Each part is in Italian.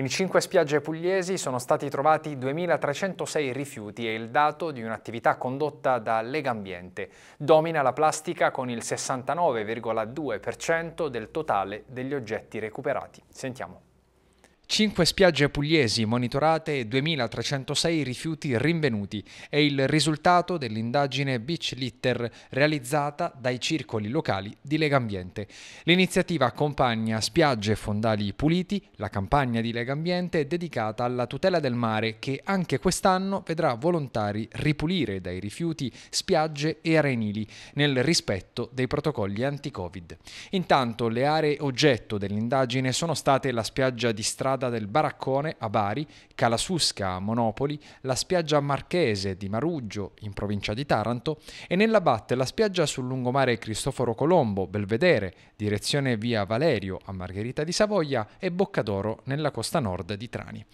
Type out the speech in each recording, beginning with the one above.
In cinque spiagge pugliesi sono stati trovati 2.306 rifiuti e il dato di un'attività condotta da Lega Ambiente. Domina la plastica con il 69,2% del totale degli oggetti recuperati. Sentiamo. 5 spiagge pugliesi monitorate e 2.306 rifiuti rinvenuti è il risultato dell'indagine Beach Litter realizzata dai circoli locali di Lega Ambiente. L'iniziativa accompagna spiagge e fondali puliti, la campagna di Lega Ambiente è dedicata alla tutela del mare che anche quest'anno vedrà volontari ripulire dai rifiuti spiagge e arenili nel rispetto dei protocolli anti-Covid. Intanto le aree oggetto dell'indagine sono state la spiaggia di strada strada del Baraccone a Bari, Calasusca a Monopoli, la spiaggia Marchese di Maruggio in provincia di Taranto e nella Batte la spiaggia sul lungomare Cristoforo Colombo, Belvedere, direzione via Valerio a Margherita di Savoia e Boccadoro nella costa nord di Trani.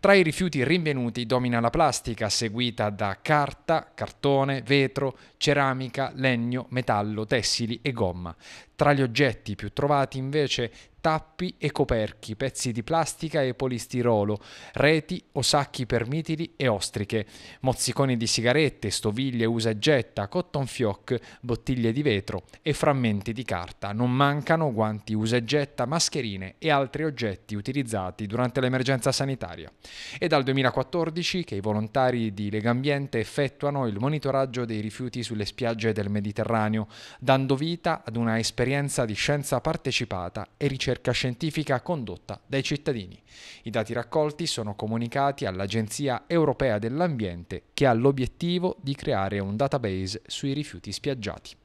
Tra i rifiuti rinvenuti domina la plastica seguita da carta, cartone, vetro, ceramica, legno, metallo, tessili e gomma. Tra gli oggetti più trovati invece tappi e coperchi, pezzi di plastica e polistirolo, reti o sacchi per mitili e ostriche, mozziconi di sigarette, stoviglie usa e getta, cotton fioc, bottiglie di vetro e frammenti di carta. Non mancano guanti usa e getta, mascherine e altri oggetti utilizzati durante l'emergenza sanitaria. È dal 2014 che i volontari di Legambiente effettuano il monitoraggio dei rifiuti sulle spiagge del Mediterraneo, dando vita ad una esperienza di scienza partecipata e ricerca ricerca scientifica condotta dai cittadini. I dati raccolti sono comunicati all'Agenzia europea dell'ambiente che ha l'obiettivo di creare un database sui rifiuti spiaggiati.